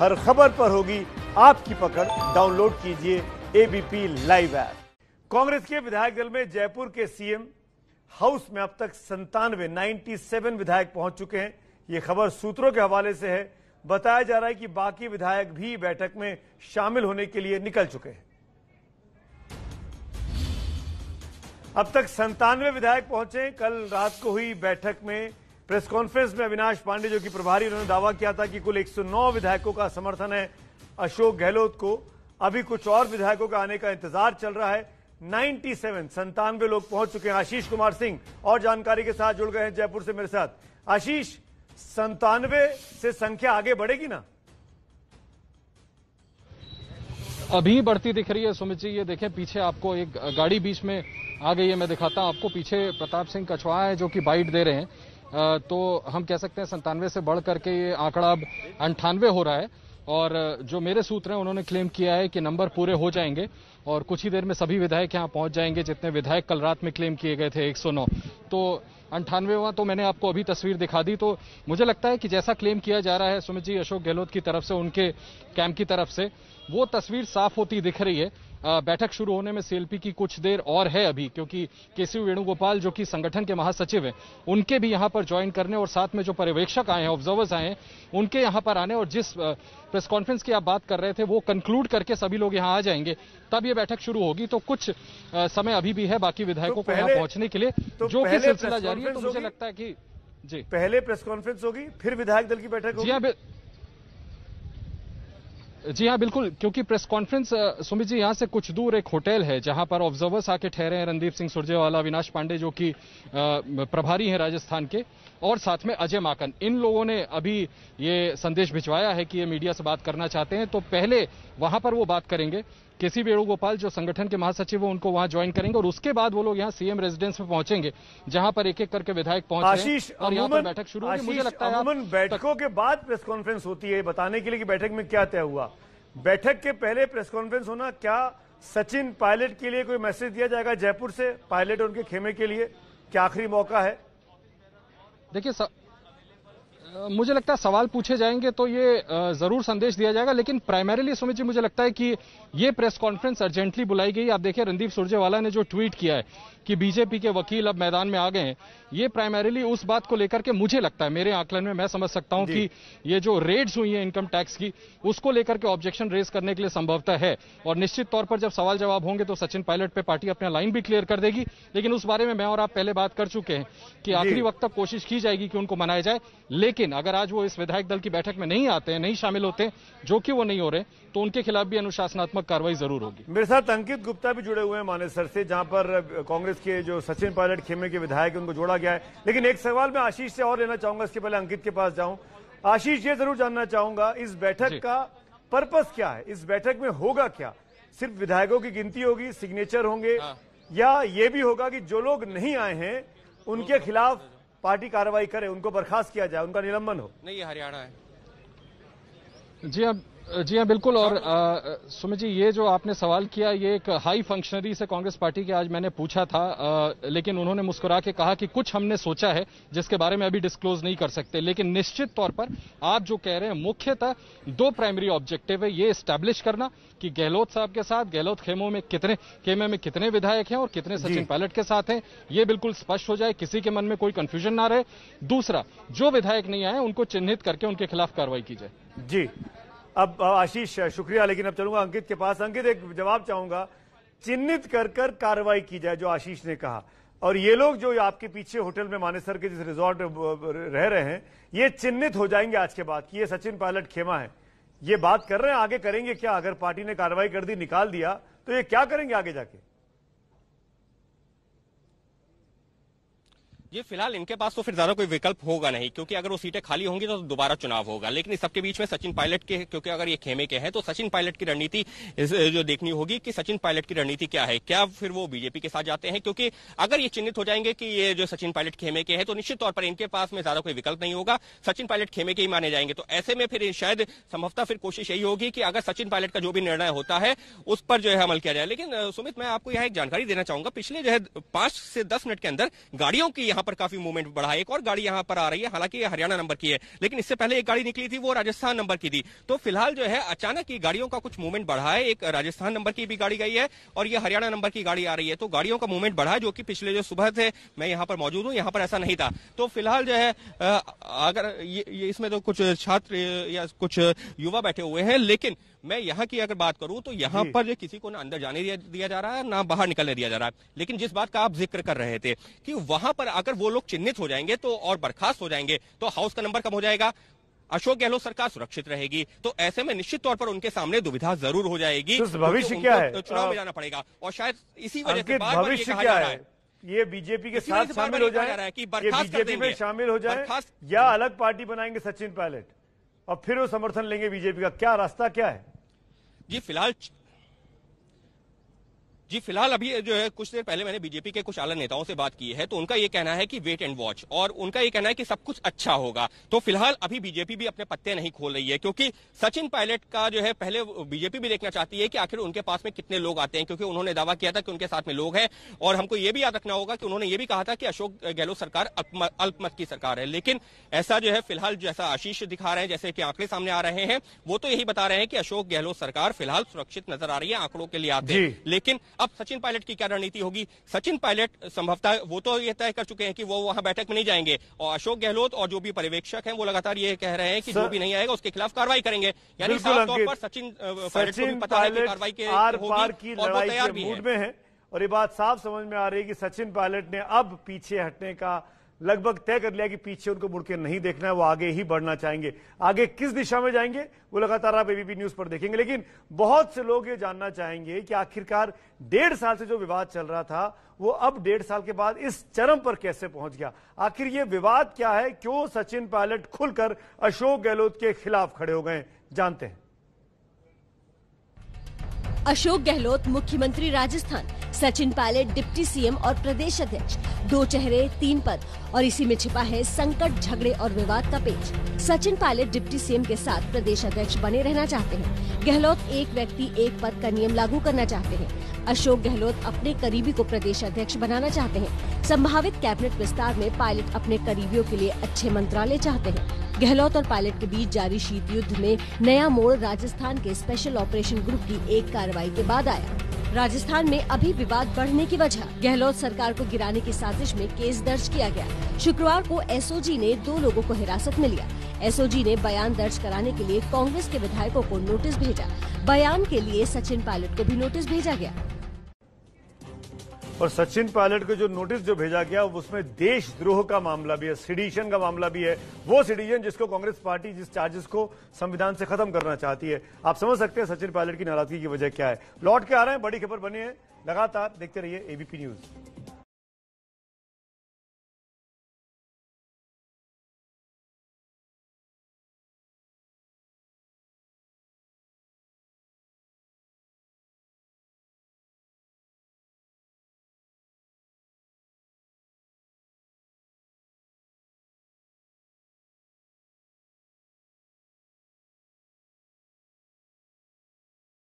हर खबर पर होगी आपकी पकड़ डाउनलोड कीजिए एबीपी लाइव ऐप कांग्रेस के विधायक दल में जयपुर के सीएम हाउस में अब तक संतानवे 97 विधायक पहुंच चुके हैं ये खबर सूत्रों के हवाले से है बताया जा रहा है कि बाकी विधायक भी बैठक में शामिल होने के लिए निकल चुके हैं अब तक संतानवे विधायक पहुंचे कल रात को हुई बैठक में प्रेस कॉन्फ्रेंस में अविनाश पांडे जो कि प्रभारी उन्होंने दावा किया था कि कुल 109 विधायकों का समर्थन है अशोक गहलोत को अभी कुछ और विधायकों का आने का इंतजार चल रहा है 97 सेवन संतानवे लोग पहुंच चुके हैं आशीष कुमार सिंह और जानकारी के साथ जुड़ गए हैं जयपुर से मेरे साथ आशीष संतानवे से संख्या आगे बढ़ेगी ना अभी बढ़ती दिख रही है सुमित जी ये देखें पीछे आपको एक गाड़ी बीच में आ गई है मैं दिखाता हूं आपको पीछे प्रताप सिंह कछवाहा है जो कि बाइट दे रहे हैं तो हम कह सकते हैं संतानवे से बढ़ करके ये आंकड़ा अब अंठानवे हो रहा है और जो मेरे सूत्र हैं उन्होंने क्लेम किया है कि नंबर पूरे हो जाएंगे और कुछ ही देर में सभी विधायक यहाँ पहुंच जाएंगे जितने विधायक कल रात में क्लेम किए गए थे 109 तो अंठानवेवा तो मैंने आपको अभी तस्वीर दिखा दी तो मुझे लगता है कि जैसा क्लेम किया जा रहा है सुमित जी अशोक गहलोत की तरफ से उनके कैंप की तरफ से वो तस्वीर साफ होती दिख रही है बैठक शुरू होने में सीएलपी की कुछ देर और है अभी क्योंकि केसी वेणुगोपाल जो कि संगठन के महासचिव हैं उनके भी यहां पर ज्वाइन करने और साथ में जो पर्यवेक्षक आए हैं ऑब्जर्वर्स आए हैं उनके यहां पर आने और जिस प्रेस कॉन्फ्रेंस की आप बात कर रहे थे वो कंक्लूड करके सभी लोग यहां आ जाएंगे तब ये बैठक शुरू होगी तो कुछ समय अभी भी है बाकी तो विधायकों को यहां पहुंचने के लिए तो जो कि सिलसिला जारी है तो मुझे लगता है कि जी पहले प्रेस कॉन्फ्रेंस होगी फिर विधायक दल की बैठक होगी हाँ, जी हाँ बिल्कुल क्योंकि प्रेस कॉन्फ्रेंस सुमित जी यहाँ से कुछ दूर एक होटल है जहाँ पर ऑब्जर्वर्स आके ठहरे हैं रणदीप सिंह सुरजेवाला अविनाश पांडे जो कि प्रभारी हैं राजस्थान के और साथ में अजय माकन इन लोगों ने अभी ये संदेश भिजवाया है कि ये मीडिया से बात करना चाहते हैं तो पहले वहां पर वो बात करेंगे केसी वेणुगोपाल जो संगठन के महासचिव हैं उनको वहां ज्वाइन करेंगे और उसके बाद वो लोग यहाँ सीएम रेजिडेंस में पहुंचेंगे जहां पर एक एक करके विधायक पहुंच आशीष और यहां पर बैठक शुरू होगी मुझे लगता है बैठकों के बाद प्रेस कॉन्फ्रेंस होती है बताने के लिए कि बैठक में क्या तय हुआ बैठक के पहले प्रेस कॉन्फ्रेंस होना क्या सचिन पायलट के लिए कोई मैसेज दिया जाएगा जयपुर से पायलट और उनके खेमे के लिए क्या आखिरी मौका है देखिए मुझे लगता है सवाल पूछे जाएंगे तो ये जरूर संदेश दिया जाएगा लेकिन प्राइमरीली सुमित जी मुझे लगता है कि ये प्रेस कॉन्फ्रेंस अर्जेंटली बुलाई गई आप देखिए रणदीप सुरजेवाला ने जो ट्वीट किया है कि बीजेपी के वकील अब मैदान में आ गए हैं ये प्राइमरीली उस बात को लेकर के मुझे लगता है मेरे आकलन में मैं समझ सकता हूं कि ये जो रेड्स हुई है इनकम टैक्स की उसको लेकर के ऑब्जेक्शन रेज करने के लिए संभवता है और निश्चित तौर पर जब सवाल जवाब होंगे तो सचिन पायलट पे पार्टी अपना लाइन भी क्लियर कर देगी लेकिन उस बारे में मैं और आप पहले बात कर चुके हैं कि आखिरी वक्त तक कोशिश की जाएगी कि उनको मनाया जाए लेकिन लेकिन अगर आज वो इस विधायक दल की बैठक में नहीं आते नहीं शामिल होते जो कि वो नहीं हो रहे तो उनके खिलाफ भी अनुशासनात्मक कार्रवाई जरूर होगी मेरे साथ अंकित गुप्ता भी जुड़े हुए हैं मानेसर से जहां पर कांग्रेस के जो सचिन पायलट खेमे के विधायक उनको जोड़ा गया है लेकिन एक सवाल मैं आशीष से और लेना चाहूंगा इसके पहले अंकित के पास जाऊं आशीष ये जरूर जानना चाहूंगा इस बैठक का पर्पज क्या है इस बैठक में होगा क्या सिर्फ विधायकों की गिनती होगी सिग्नेचर होंगे हाँ। या ये भी होगा कि जो लोग नहीं आए हैं उनके तो- खिलाफ पार्टी कार्रवाई करे उनको बर्खास्त किया जाए उनका निलंबन हो नहीं हरियाणा है जी अब जी हाँ बिल्कुल और सुमित जी ये जो आपने सवाल किया ये एक हाई फंक्शनरी से कांग्रेस पार्टी के आज मैंने पूछा था आ, लेकिन उन्होंने मुस्कुरा के कहा कि कुछ हमने सोचा है जिसके बारे में अभी डिस्क्लोज नहीं कर सकते लेकिन निश्चित तौर पर आप जो कह रहे हैं मुख्यतः दो प्राइमरी ऑब्जेक्टिव है ये स्टैब्लिश करना कि गहलोत साहब के साथ गहलोत खेमों में कितने खेमे में कितने विधायक हैं और कितने सचिन पायलट के साथ हैं ये बिल्कुल स्पष्ट हो जाए किसी के मन में कोई कंफ्यूजन ना रहे दूसरा जो विधायक नहीं आए उनको चिन्हित करके उनके खिलाफ कार्रवाई की जाए जी अब आशीष शुक्रिया लेकिन अब चलूंगा अंकित के पास अंकित एक जवाब चाहूंगा चिन्हित कर कर कार्रवाई की जाए जो आशीष ने कहा और ये लोग जो आपके पीछे होटल में मानेसर के जिस रिजॉर्ट रह रहे हैं ये चिन्हित हो जाएंगे आज के बाद कि ये सचिन पायलट खेमा है ये बात कर रहे हैं आगे करेंगे क्या अगर पार्टी ने कार्रवाई कर दी निकाल दिया तो ये क्या करेंगे आगे जाके ये फिलहाल इनके पास तो फिर ज्यादा कोई विकल्प होगा नहीं क्योंकि अगर वो सीटें खाली होंगी तो दोबारा चुनाव होगा लेकिन इस सबके बीच में सचिन पायलट के क्योंकि अगर ये खेमे के हैं तो सचिन पायलट की रणनीति जो देखनी होगी कि सचिन पायलट की रणनीति क्या है क्या फिर वो बीजेपी के साथ जाते हैं क्योंकि अगर ये चिन्हित हो जाएंगे कि ये जो सचिन पायलट खेमे के हैं तो निश्चित तौर पर इनके पास में ज्यादा कोई विकल्प नहीं होगा सचिन पायलट खेमे के ही माने जाएंगे तो ऐसे में फिर शायद संभवता फिर कोशिश यही होगी कि अगर सचिन पायलट का जो भी निर्णय होता है उस पर जो है अमल किया जाए लेकिन सुमित मैं आपको यह एक जानकारी देना चाहूंगा पिछले जो है पांच से दस मिनट के अंदर गाड़ियों की यहां यहाँ पर काफी मूवमेंट बढ़ा एक और गाड़ी यहाँ पर आ रही है हालांकि ये हरियाणा नंबर की है लेकिन इससे पहले एक गाड़ी निकली थी वो राजस्थान नंबर की थी तो फिलहाल जो है अचानक ये गाड़ियों का कुछ मूवमेंट बढ़ा है एक राजस्थान नंबर की भी गाड़ी गई है और ये हरियाणा नंबर की गाड़ी आ रही है तो गाड़ियों का मूवमेंट बढ़ा है जो की पिछले जो सुबह थे मैं यहाँ पर मौजूद हूँ यहाँ पर ऐसा नहीं था तो फिलहाल जो है अगर ये इसमें तो कुछ छात्र या कुछ युवा बैठे हुए हैं लेकिन मैं यहाँ की अगर बात करूँ तो यहाँ पर जो किसी को ना अंदर जाने दिया, दिया जा रहा है ना बाहर निकलने दिया जा रहा है लेकिन जिस बात का आप जिक्र कर रहे थे कि वहां पर अगर वो लोग चिन्हित हो जाएंगे तो और बर्खास्त हो जाएंगे तो हाउस का नंबर कम हो जाएगा अशोक गहलोत सरकार सुरक्षित रहेगी तो ऐसे में निश्चित तौर पर उनके सामने दुविधा जरूर हो जाएगी तो भविष्य क्या है चुनाव में जाना पड़ेगा और शायद इसी वजह से भविष्य क्या है ये बीजेपी के साथ शामिल हो जाए कि बीजेपी में शामिल हो जाए या अलग पार्टी बनाएंगे सचिन पायलट और फिर वो समर्थन लेंगे बीजेपी का क्या रास्ता क्या है ये फिलहाल जी फिलहाल अभी जो है कुछ देर पहले मैंने बीजेपी के कुछ आला नेताओं से बात की है तो उनका ये कहना है कि वेट एंड वॉच और उनका ये कहना है कि सब कुछ अच्छा होगा तो फिलहाल अभी बीजेपी भी अपने पत्ते नहीं खोल रही है क्योंकि सचिन पायलट का जो है पहले बीजेपी भी देखना चाहती है कि आखिर उनके पास में कितने लोग आते हैं क्योंकि उन्होंने दावा किया था कि उनके साथ में लोग हैं और हमको ये भी याद रखना होगा कि उन्होंने ये भी कहा था कि अशोक गहलोत सरकार अल्पमत की सरकार है लेकिन ऐसा जो है फिलहाल जैसा आशीष दिखा रहे हैं जैसे कि आंकड़े सामने आ रहे हैं वो तो यही बता रहे हैं कि अशोक गहलोत सरकार फिलहाल सुरक्षित नजर आ रही है आंकड़ों के लिए आते लेकिन अब सचिन पायलट की क्या रणनीति होगी सचिन पायलट संभवतः वो तो ये तय कर चुके हैं कि वो वहां बैठक में नहीं जाएंगे और अशोक गहलोत और जो भी पर्यवेक्षक हैं वो लगातार ये कह रहे हैं कि जो भी नहीं आएगा उसके खिलाफ कार्रवाई करेंगे यानी साफ तौर पर सचिन पायलट को पता है कि कार्रवाई के होगी और वो तैयार भी है और ये बात साफ समझ में आ रही है कि सचिन पायलट ने अब पीछे हटने का लगभग तय कर लिया कि पीछे उनको मुड़के नहीं देखना है वो आगे ही बढ़ना चाहेंगे आगे किस दिशा में जाएंगे वो लगातार आप एबीपी न्यूज पर देखेंगे लेकिन बहुत से लोग ये जानना चाहेंगे कि आखिरकार डेढ़ साल से जो विवाद चल रहा था वो अब डेढ़ साल के बाद इस चरम पर कैसे पहुंच गया आखिर ये विवाद क्या है क्यों सचिन पायलट खुलकर अशोक गहलोत के खिलाफ खड़े हो गए जानते हैं अशोक गहलोत मुख्यमंत्री राजस्थान सचिन पायलट डिप्टी सीएम और प्रदेश अध्यक्ष दो चेहरे तीन पद और इसी में छिपा है संकट झगड़े और विवाद का page Sachin Pilot deputy CM के साथ प्रदेश अध्यक्ष बने रहना चाहते हैं गहलोत एक व्यक्ति एक पद का नियम लागू करना चाहते हैं अशोक गहलोत अपने करीबी को प्रदेश अध्यक्ष बनाना चाहते हैं संभावित कैबिनेट विस्तार में पायलट अपने करीबियों के लिए अच्छे मंत्रालय चाहते हैं गहलोत और पायलट के बीच जारी शीत युद्ध में नया मोड़ राजस्थान के स्पेशल ऑपरेशन ग्रुप की एक कार्रवाई के बाद आया राजस्थान में अभी विवाद बढ़ने की वजह गहलोत सरकार को गिराने की साजिश में केस दर्ज किया गया शुक्रवार को एसओजी ने दो लोगों को हिरासत में लिया एसओजी ने बयान दर्ज कराने के लिए कांग्रेस के विधायकों को नोटिस भेजा बयान के लिए सचिन पायलट को भी नोटिस भेजा गया और सचिन पायलट को जो नोटिस जो भेजा गया उसमें देशद्रोह का मामला भी है सिडिशन का मामला भी है वो सिडिशन जिसको कांग्रेस पार्टी जिस चार्जेस को संविधान से खत्म करना चाहती है आप समझ सकते हैं सचिन पायलट की नाराजगी की वजह क्या है लौट के आ रहे हैं बड़ी खबर बनी है लगातार देखते रहिए एबीपी न्यूज